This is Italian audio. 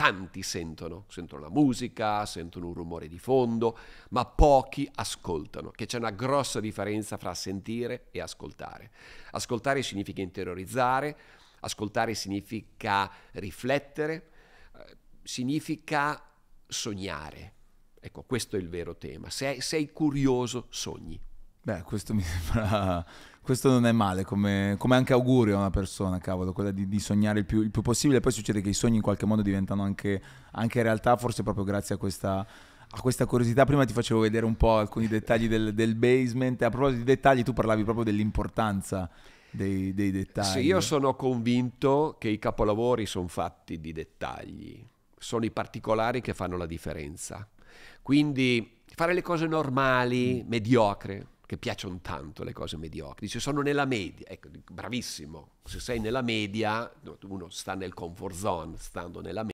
tanti sentono, sentono la musica, sentono un rumore di fondo, ma pochi ascoltano, che c'è una grossa differenza fra sentire e ascoltare. Ascoltare significa interiorizzare, ascoltare significa riflettere, eh, significa sognare. Ecco, questo è il vero tema. Se sei curioso, sogni. Beh, questo mi sembra... Questo non è male, come, come anche augurio a una persona, cavolo, quella di, di sognare il più, il più, possibile. Poi succede che i sogni in qualche modo diventano anche, anche realtà, forse proprio grazie a questa, a questa curiosità. Prima ti facevo vedere un po' alcuni dettagli del, del basement. A proposito di dettagli, tu parlavi proprio dell'importanza dei, dei dettagli. Sì, io sono convinto che i capolavori sono fatti di dettagli, sono i particolari che fanno la differenza. Quindi fare le cose normali, mm. mediocre, che piacciono tanto le cose mediocri. Dice sono nella media, ecco, bravissimo, se sei nella media, uno sta nel comfort zone, stando nella media